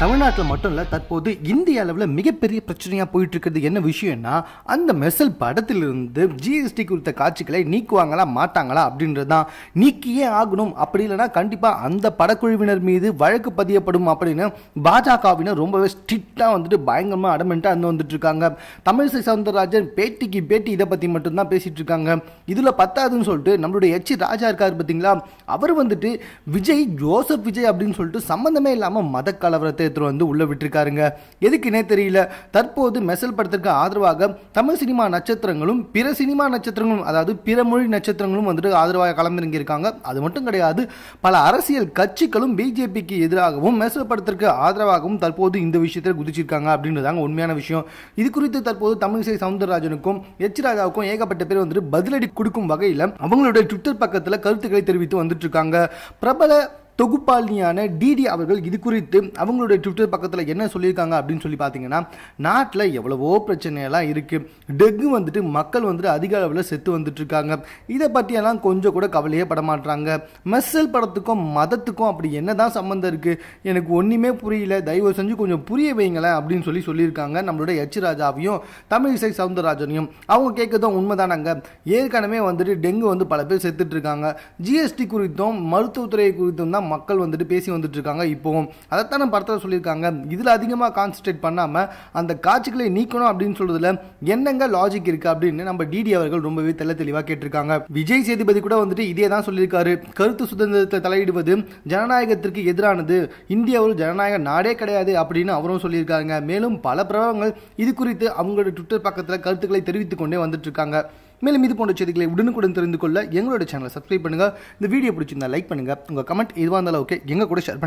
தமிழ்நாட்டில் மட்டும் இல்லை தற்போது இந்திய அளவில் மிகப்பெரிய பிரச்சனையாக போயிட்டு இருக்கிறது என்ன விஷயம்னா அந்த மெசல் படத்திலிருந்து ஜிஎஸ்டி குறித்த காட்சிகளை நீக்குவாங்களா மாட்டாங்களா அப்படின்றது தான் நீக்கியே ஆகணும் அப்படி இல்லைனா கண்டிப்பாக அந்த படக்குழுவினர் மீது வழக்கு பதியப்படும் அப்படின்னு பாஜகவினர் ரொம்பவே ஸ்ட்ரிக்டாக வந்துட்டு பயங்கரமாக அடமெண்ட்டாக இருந்து வந்துட்டு இருக்காங்க தமிழிசை சவுந்தரராஜன் பேட்டிக்கு பேட்டி இதை பற்றி மட்டும்தான் பேசிகிட்டு இருக்காங்க இதில் பத்தாதுன்னு சொல்லிட்டு நம்மளுடைய எச்சி ராஜா இருக்கார் பார்த்தீங்களா அவர் வந்துட்டு விஜய் ஜோசப் விஜய் அப்படின்னு சொல்லிட்டு சம்மந்தமே இல்லாமல் மத கலவரத்தை எடுத்துகிட்டு வந்து உள்ளே விட்டுருக்காருங்க எதுக்குன்னே தெரியல தற்போது மெசல் படத்திற்கு ஆதரவாக தமிழ் சினிமா நட்சத்திரங்களும் பிற சினிமா நட்சத்திரங்களும் அதாவது பிற மொழி நட்சத்திரங்களும் வந்துட்டு ஆதரவாக கலந்துருங்கியிருக்காங்க அது மட்டும் கிடையாது பல அரசியல் கட்சிகளும் பிஜேபிக்கு எதிராகவும் மெசல் படத்திற்கு ஆதரவாகவும் தற்போது இந்த விஷயத்தில் குதிச்சிருக்காங்க அப்படின்றதாங்க உண்மையான விஷயம் இது குறித்து தற்போது தமிழிசை சவுந்தரராஜனுக்கும் எச் ராஜாவுக்கும் ஏகப்பட்ட பேர் வந்துட்டு பதிலடி கொடுக்கும் வகையில் அவங்களுடைய ட்விட்டர் பக்கத்தில் கருத்துக்களை தெரிவித்து வந்துட்டு இருக்காங்க பிரபல தொகுப்பாளினியான டிடி அவர்கள் இது குறித்து அவங்களுடைய ட்விட்டர் பக்கத்தில் என்ன சொல்லியிருக்காங்க அப்படின்னு சொல்லி பார்த்தீங்கன்னா நாட்டில் எவ்வளவோ பிரச்சனையெல்லாம் இருக்குது டெங்கு வந்துட்டு மக்கள் வந்துட்டு அதிக அளவில் செத்து வந்துட்டு இருக்காங்க இதை பற்றியெல்லாம் கொஞ்சம் கூட கவலையே படமாட்டுறாங்க மெஸ்ஸல் படத்துக்கும் மதத்துக்கும் அப்படி என்ன தான் சம்மந்தம் இருக்குது எனக்கு ஒன்றுமே புரியல தயவு செஞ்சு கொஞ்சம் புரிய வைங்களேன் அப்படின்னு சொல்லி சொல்லியிருக்காங்க நம்மளுடைய எச் ராஜாவையும் தமிழிசை சவுந்தரராஜனையும் அவங்க கேட்கதான் உண்மைதானாங்க ஏற்கனவே வந்துட்டு டெங்கு வந்து பல பேர் செத்துட்ருக்காங்க ஜிஎஸ்டி குறித்தும் மருத்துவத்துறை குறித்தும் தான் மக்கள் வந்துட்டு பேசி வந்துட்டு இருக்காங்க இப்போவும் அதைத்தான் படத்தில் சொல்லியிருக்காங்க இதில் அதிகமாக கான்சன்ட்ரேட் பண்ணாமல் அந்த காட்சிகளை நீக்கணும் அப்படின்னு சொல்றதுல என்னங்க லாஜிக் இருக்குது அப்படின்னு நம்ம டிடி அவர்கள் ரொம்பவே தெல்ல தெளிவாக கேட்டிருக்காங்க விஜய் சேதுபதி கூட வந்துட்டு இதே தான் சொல்லியிருக்காரு கருத்து சுதந்திரத்தை தலையிடுவது ஜனநாயகத்திற்கு எதிரானது இந்தியா ஒரு ஜனநாயக நாடே கிடையாது அப்படின்னு அவரும் சொல்லியிருக்காங்க மேலும் பல பிரபலங்கள் இது குறித்து அவங்களோட ட்விட்டர் பக்கத்தில் கருத்துக்களை தெரிவித்துக் கொண்டே வந்துட்டு இருக்காங்க மேலும் இது போன்ற செய்திகளை உடனுக்குடன் தெரிந்து கொள்ள எங்களோட சேனலை சப்ஸ்கிரைப் பண்ணுங்கள் இந்த வீடியோ பிடிச்சிருந்தா லைக் பண்ணுங்கள் உங்கள் கமெண்ட் எதுவாக இருந்தாலும் ஓகே எங்கள் கூட ஷேர் பண்ணி